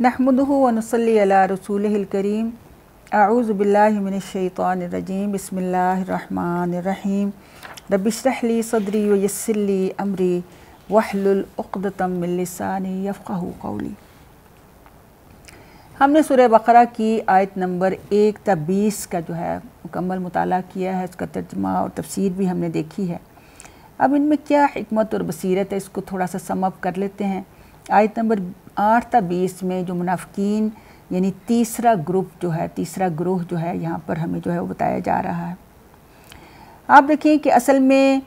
لي صدري ويسر لي امري واحلل सदरी من अमरी يفقهوا قولي हमने सूर्य बकरा की आयत नंबर एक तब बीस का जो है मुकम्मल मुताल किया है उसका तर्जमा और तफसीर भी हमने देखी है अब इनमें क्या हमत और बसीरत है इसको थोड़ा सा समअप कर लेते हैं आयत नंबर आठ ता बीस में जो मुनाफिकीन यानी तीसरा ग्रुप जो है तीसरा ग्रोह जो है यहाँ पर हमें जो है वो बताया जा रहा है आप देखें कि असल में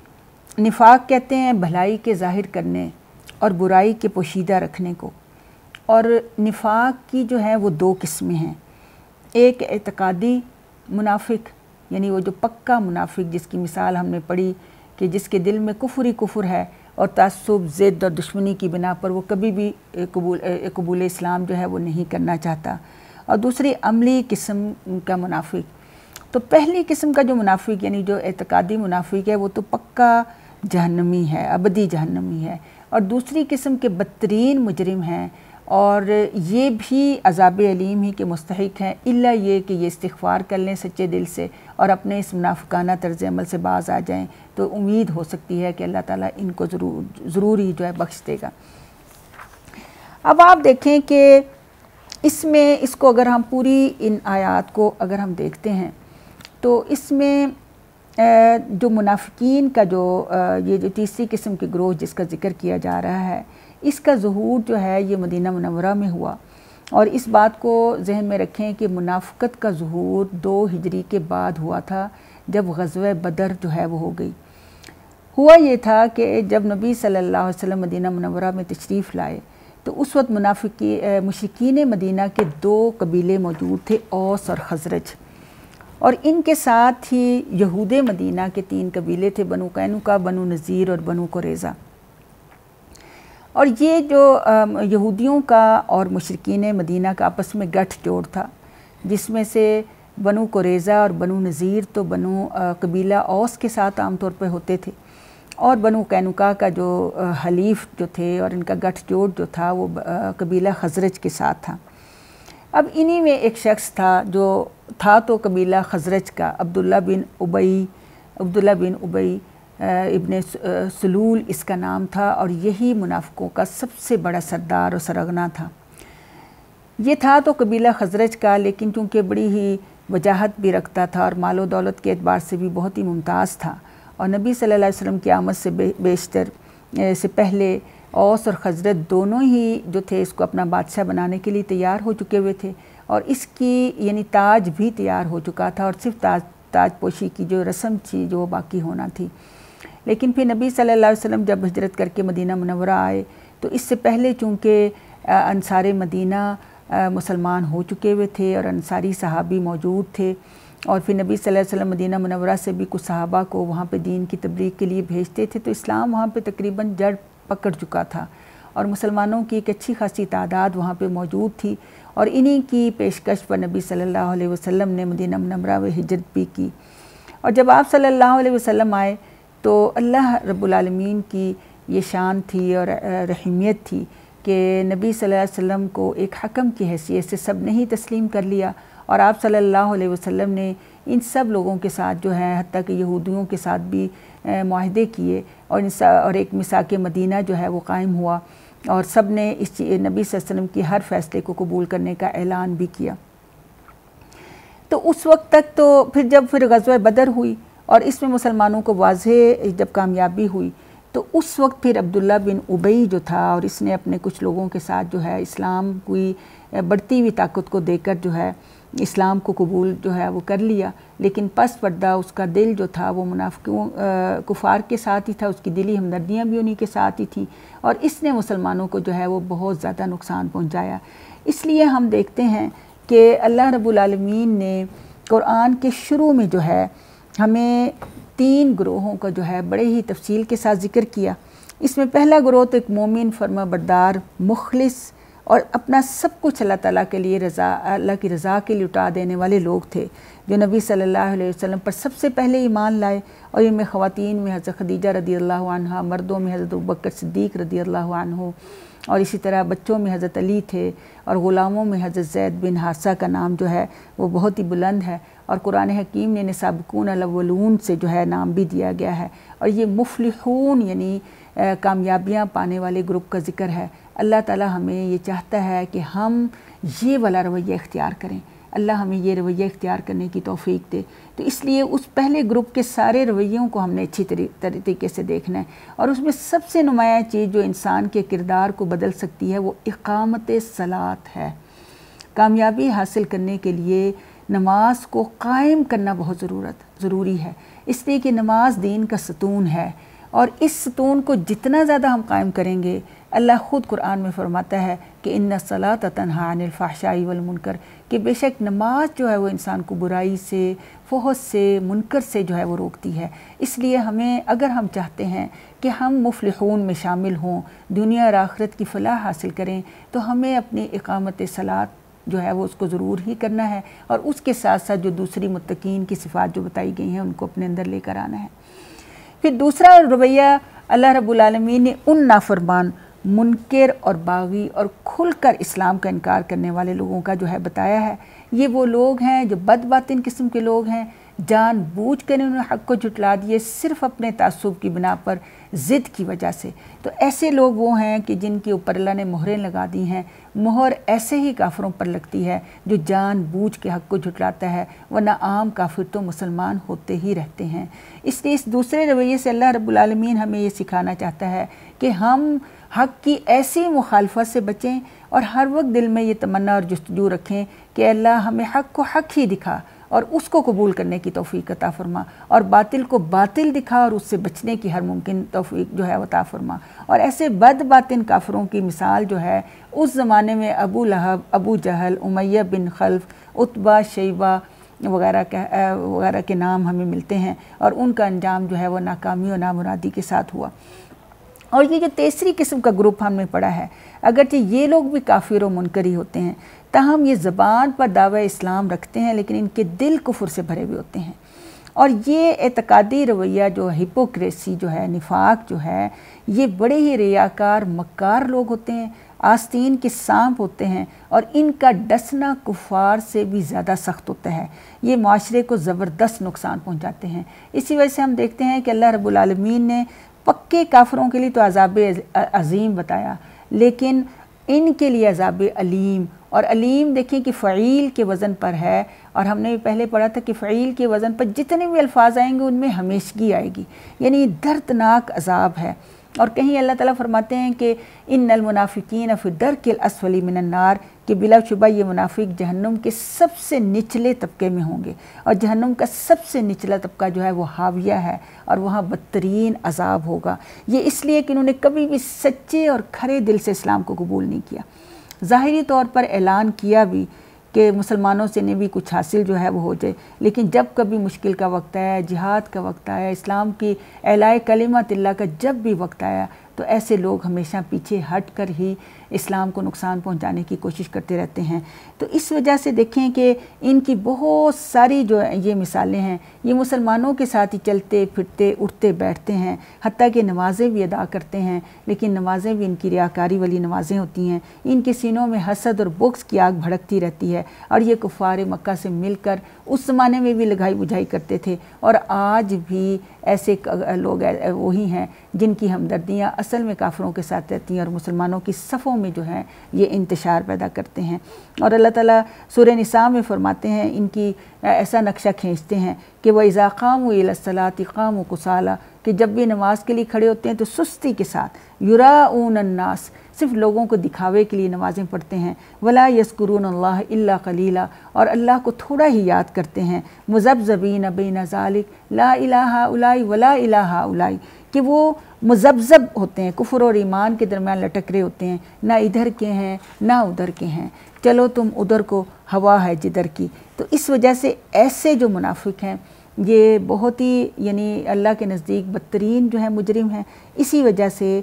निफाक कहते हैं भलाई के ज़ाहिर करने और बुराई के पोशीदा रखने को और निफाक की जो है वो दो किस्में हैं एक एतकादी मुनाफिक यानी वो जो पक्का मुनाफिक जिसकी मिसाल हमने पढ़ी कि जिसके दिल में कुफरी कुफुर है और तसब ज़िद और दुश्मनी की बिना पर वो कभी भी कबूल इस्लाम जो है वो नहीं करना चाहता और दूसरी अमली किस्म का मुनाफिक तो पहली किस्म का जो मुनाफिक यानी जो एतकादी मुनाफिक है वो तो पक्का जहनमी है अबदी जहनमी है और दूसरी किस्म के बदतरीन मुजरम हैं और ये भी अजाब अलीम ही के मुस्तक हैं इल्ला ये कि ये इस्तवार कर लें सच्चे दिल से और अपने इस मुनाफाना तर्ज अमल से बाज आ जाएँ तो उम्मीद हो सकती है कि अल्लाह ताली इनको ज़रूर ज़रूरी जो है बख्श देगा अब आप देखें कि इसमें इसको अगर हम पूरी इन आयात को अगर हम देखते हैं तो इसमें जो मुनाफिक का जो ये जो तीसरी किस्म की ग्रोह जिसका जिक्र किया जा रहा है इसका जहूर जो है ये मदीना मनवरा में हुआ और इस बात को जहन में रखें कि मुनाफ़त का जहूर दो हिजरी के बाद हुआ था जब गजव बदर जो है वो हो गई हुआ ये था कि जब नबी सल्लल्लाहु अलैहि वसल्लम मदीना मनवरा में तशरीफ़ लाए तो उस वक्त मुनाफिकी मशिकीन मदीना के दो कबीले मौजूद थे ओस और खजरज और इनके साथ ही यहूद मदीना के तीन कबीले थे बनु कैनुका बनु नज़ीर और बनु कुरेज़ा और ये जो यहूदियों का और मशरकिन मदीना का आपस में गठ जोड़ था जिसमें से बनु कुरेज़ा और बनु नज़ीर तो बनु कबीला ओस के साथ आमतौर पर होते थे और बनु कैनुका का जो हलीफ जो थे और इनका गठजोड़ जो था वो कबीला खजरज के साथ था अब इन्हीं में एक शख्स था जो था तो कबीला खजरज का अब्दुल्ला बिन उबई अब्दुल्ला बिन उबई इबन सलूल इसका नाम था और यही मुनाफ़ों का सबसे बड़ा सरदार और सरगना था ये था तो कबीला खजरज का लेकिन चूँकि बड़ी ही वजाहत भी रखता था और मालो दौलत के अतबार से भी बहुत ही मुमताज़ था और नबी सल्लल्लाहु अलैहि वसल्लम की आमद से बेशतर से पहले औस और खजरत दोनों ही जो थे इसको अपना बादशाह बनाने के लिए तैयार हो चुके हुए थे और इसकी यानी ताज भी तैयार हो चुका था और सिर्फ ताज ताजपोशी की जो रस्म थी जो बाकी होना थी लेकिन फिर नबी सल्लल्लाहु अलैहि वसल्लम जब हजरत करके मदीना मनवरा आए तो इससे पहले चूँकि अनसार मदीना मुसलमान हो चुके हुए थे और अनसारी सहाबी मौजूद थे और फिर नबी सल्लल्लाहु अलैहि वसल्लम मदीना मनवरा से भी कुछ सहाबा को वहाँ पर दीन की तबलीग के लिए भेजते थे तो इस्लाम वहाँ पर तकरीबन जड़ पकड़ चुका था और मुसलमानों की एक अच्छी खासी तादाद वहाँ पर मौजूद थी और इन्हीं की पेशकश पर नबी सल्लल्लाहु अलैहि वसल्लम ने मदीना मनवरा में हिजरत भी की और जब आप सल्लल्लाहु अलैहि वसल्लम आए तो अल्लाह रब्लमीन की ये शान थी और रहमियत थी कि नबी सल्लल्लाहु अलैहि वसल्लम को एक हकम की हैसियत से सब ने ही तस्लीम कर लिया और आप सल्लल्लाहु अलैहि वसल्लम ने इन सब लोगों के साथ जो है हती कि यहूदियों के साथ भी माहदे किए और इन और एक के मदीना जो है वो कायम हुआ और सब ने इस नबी वसल्लम की हर फैसले को कबूल करने का ऐलान भी किया तो उस वक्त तक तो फिर जब फिर गजवा बदर हुई और इसमें मुसलमानों को वाज जब कामयाबी हुई तो उस वक्त फिर अब्दुल्ला बिन उबई जो था और इसने अपने कुछ लोगों के साथ जो है इस्लाम की बढ़ती हुई ताकत को देकर जो है इस्लाम को कबूल जो है वो कर लिया लेकिन पस पर्दा उसका दिल जो था वो क्यों कुफार के साथ ही था उसकी दिली हमदर्दियाँ भी उन्हीं के साथ ही थी और इसने मुसलमानों को जो है वो बहुत ज़्यादा नुकसान पहुँचाया इसलिए हम देखते हैं कि अल्लाह रबालमीन ने क़ुरान के शुरू में जो है हमें तीन ग्रोहों का जो है बड़े ही तफसील के साथ ज़िक्र किया इसमें पहला ग्रोह तो एक मोमिन फर्मा बरदार मुखलिस और अपना सब कुछ अल्लाह ताला के लिए रज़ा अल्लाह की रज़ा के लिए उठा देने वाले लोग थे जो नबी सल्लल्लाहु अलैहि वसल्लम पर सबसे पहले ईमान लाए और इनमें ख़वातीन में हज़रत खदीजा रदी अल्लाह मर्दों में हज़रत बकर सिद्दीक रदी अल्लाह और इसी तरह बच्चों में हज़रत अली थे और ग़ुलामों में हज़रत जैद बिन हादसा का नाम जो है वो बहुत ही बुलंद है और कुरान हकीम ने इन्हें सबकून अलवलून से जो है नाम भी दिया गया है और ये मुफलहून यानी कामयाबियाँ पाने वाले ग्रुप का जिक्र है अल्लाह ताला हमें ये चाहता है कि हम ये वाला रवैया इख्तियार करें अल्लाह हमें ये रवैया इख्तियार करने की तोफ़ी दे तो इसलिए उस पहले ग्रुप के सारे रवैयों को हमने अच्छी तरीके से देखना है और उसमें सबसे नुमाया चीज़ जो इंसान के किरदार को बदल सकती है वो इकामत सलात है कामयाबी हासिल करने के लिए नमाज को कायम करना बहुत ज़रूरत ज़रूरी है इसलिए कि नमाज दीन का सतून है और इस सतून को जितना ज़्यादा हम कायम करेंगे अल्लाह ख़ुद कुरान में फ़रमाता है कि इन सलात तनहा अनिलफ़ाशाई कि बेशक नमाज जो है वो इंसान को बुराई से फोहत से मुनकर से जो है वो रोकती है इसलिए हमें अगर हम चाहते हैं कि हम मुफलहून में शामिल हों दुनिया और आखरत की फ़लाह हासिल करें तो हमें अपनी इकामत सलात जो है वो उसको ज़रूर ही करना है और उसके साथ साथ जो दूसरी मतकीन की सिफात जो बताई गई हैं उनको अपने अंदर लेकर आना है फिर दूसरा रवैया अल्लाह रबालमी ने उन नाफरमान मुनकर और बागी और खुलकर इस्लाम का इनकार करने वाले लोगों का जो है बताया है ये वो लोग हैं जो बदबातिन किस्म के लोग हैं जान बूझ कर उन्होंने हक को जुटला दिए सिर्फ अपने तसब की बिना पर ज़िद की वजह से तो ऐसे लोग वो हैं कि जिनके ऊपर अल्लाह ने मोहरें लगा दी हैं मोहर ऐसे ही काफरों पर लगती है जो जान बूझ के हक को जुटलाता है वरना आम काफिर तो मुसलमान होते ही रहते हैं इसलिए इस दूसरे रवैये से अल्लाह रबालमीन हमें ये सिखाना चाहता है कि हम हक की ऐसी मुखालफत से बचें और हर वक्त दिल में ये तमन्ना और जस्तजू रखें कि अल्लाह हमें हक को हक ही दिखा और उसको कबूल करने की तोफ़ी अता फरमा और बातिल को बातिल दिखा और उससे बचने की हर मुमकिन तोफ़ी जो है वता फरमा और ऐसे बद बातिन काफरों की मिसाल जो है उस ज़माने में अबू लहब अबू जहल उमैया बिन खल्फ उतबा शैबा वगैरह के वगैरह के नाम हमें मिलते हैं और उनका अंजाम जो है वह नाकामी और नामुरादी के साथ हुआ और ये जो तीसरी किस्म का ग्रुप हमने पढ़ा है अगरचि ये लोग भी काफिर और मुनकरी होते हैं तहम ये ज़बान पर दावा इस्लाम रखते हैं लेकिन इनके दिल कुफुर से भरे हुए होते हैं और ये एतकादी रवैया जो हिपोक्रेसी जो है निफाक जो है ये बड़े ही रियाकार मकार लोग होते हैं आस्तीन के सांप होते हैं और इनका डसना कुफार से भी ज़्यादा सख्त होता है ये माशरे को ज़बरदस्त नुकसान पहुँचाते हैं इसी वजह से हम देखते हैं कि अल्लाह रबालमीन ने पक्के काफरों के लिए तो अजाब अजीम बताया लेकिन इनके लिए अजाब अलीम और अलीम देखें कि फ़ील के वज़न पर है और हमने पहले पढ़ा था कि फ़ील के वज़न पर जितने भी अल्फाज आएंगे उनमें हमेशगी आएगी यानी दर्दनाक अजाब है और कहीं अल्लाह ताला फरमाते हैं कि इन नलमुनाफ़िकीन फिर के असवली मिनन्नार बिला बिलाशुबा ये मुनाफिक जहन्नुम के सबसे निचले तबके में होंगे और जहन्नुम का सबसे निचला तबका जो है वो हाविया है और वहाँ बदतरीन अजाब होगा ये इसलिए कि उन्होंने कभी भी सच्चे और खरे दिल से इस्लाम को कबूल नहीं किया ज़ाहरी तौर पर ऐलान किया भी कि मुसलमानों से ने भी कुछ हासिल जो है वो हो जाए लेकिन जब कभी मुश्किल का वक्त आया जिहाद का वक्त आया इस्लाम की एलाय कलिमा तिल्ला का जब भी वक्त आया तो ऐसे लोग हमेशा पीछे हट कर ही इस्लाम को नुकसान पहुंचाने की कोशिश करते रहते हैं तो इस वजह से देखें कि इनकी बहुत सारी जो ये मिसालें हैं ये मुसलमानों के साथ ही चलते फिरते उठते बैठते हैं हती कि नमाज़ें भी अदा करते हैं लेकिन नमाज़ें भी इनकी रियाकारी वाली नमाज़ें होती हैं इनके सीनों में हसद और बुक्स की आग भड़कती रहती है और ये कुफार मक्का से मिलकर उस ज़माने में भी लगाई बुझाई करते थे और आज भी ऐसे लोग वही हैं जिनकी हमदर्दियाँ असल में काफरों के साथ रहती हैं और मुसलमानों की सफ़ों में जो है ये इंतशार पैदा करते हैं और अल्लाह ताला सूर्य निसा में फरमाते हैं इनकी ऐसा नक्शा खींचते हैं कि वह इज़ाक़ाम खाम सलाती खाम कुसाला कि जब भी नमाज के लिए खड़े होते हैं तो सुस्ती के साथ युरा ऊन अन्नास सिर्फ लोगों को दिखावे के लिए नमाज़ें पढ़ते हैं वला यसकरून अल्लाह इल्ला कलीला और अल्लाह को थोड़ा ही याद करते हैं मुजबजबीन बिन ज़ालिक ला इलाहा उलाई वला इलाहा उलाई कि वो मजबजब होते हैं कुफर और ईमान के दरमियान लटक रहे होते हैं ना इधर के हैं ना उधर के हैं चलो तुम उधर को हवा है जिधर की तो इस वजह से ऐसे जो मुनाफिक हैं ये बहुत ही यानी अल्लाह के नज़दीक बदतरीन जो है मुजरिम हैं इसी वजह से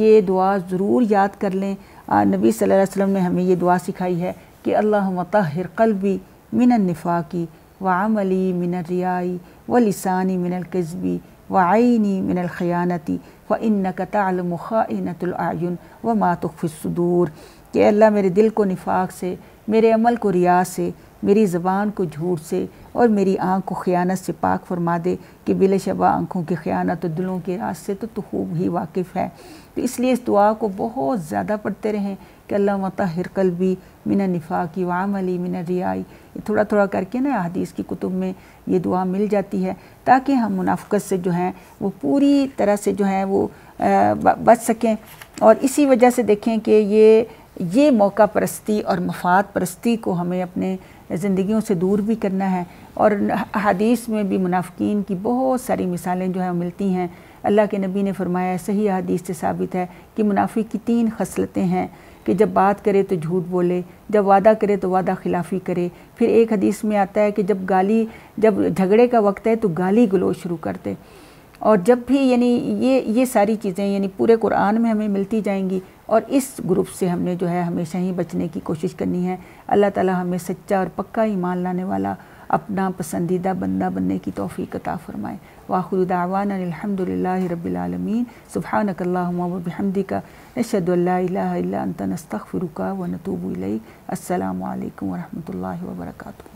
ये दुआ ज़रूर याद कर लें नबी सल्लल्लाहु अलैहि वसल्लम ने हमें ये दुआ सिखाई है कि अल्लाह मतहर कलबी मिनन निफाक़ी वामली मिनर रियाई व लिसानी मिनल कस्बी الخيانة وإنك تعلم خائنة الأعين وما व الصدور कि अल्लाह मेरे दिल को निफाक से मेरे अमल को रिया से मेरी ज़बान को झूठ से और मेरी आँख को ख़यानत से पाक फरमा दे कि बिल शबा आँखों की ख़यानत तो दिलों के रास से तो तू खूब ही वाकिफ़ है तो इसलिए इस दुआ को बहुत ज़्यादा पढ़ते रहें कि अल्लाह मतहर भी मिना निफाकी अली मिना रियाई थोड़ा थोड़ा करके ना हदीस की कुतुब में ये दुआ मिल जाती है ताकि हम मुनाफ़त से जो हैं वो पूरी तरह से जो है वो बच सकें और इसी वजह से देखें कि ये ये मौका परस्ती और मफाद परस्ती को हमें अपने ज़िंदगियों से दूर भी करना है और हदीस में भी मुनाफिन की बहुत सारी मिसालें जो हैं मिलती हैं अल्लाह के नबी ने फरमाया सही हदीस से साबित है कि मुनाफी की तीन खसलतें हैं कि जब बात करे तो झूठ बोले जब वादा करे तो वादा खिलाफी करे फिर एक हदीस में आता है कि जब गाली जब झगड़े का वक्त है तो गाली गलो शुरू कर दे और जब भी यानी ये ये सारी चीज़ें यानी पूरे कुरान में हमें मिलती जाएंगी और इस ग्रुप से हमने जो है हमेशा ही बचने की कोशिश करनी है अल्लाह ताला हमें सच्चा और पक्का ईमान लाने वाला اپنا پسندیدہ بندہ بننے کی توفیق عطا فرمائے واخر دعوانا الحمد لله رب العالمين سبحانك اللهم وبحمدك اشهد ان لا اله الا انت نستغفرك ونتوب اليك السلام عليكم ورحمه الله وبركاته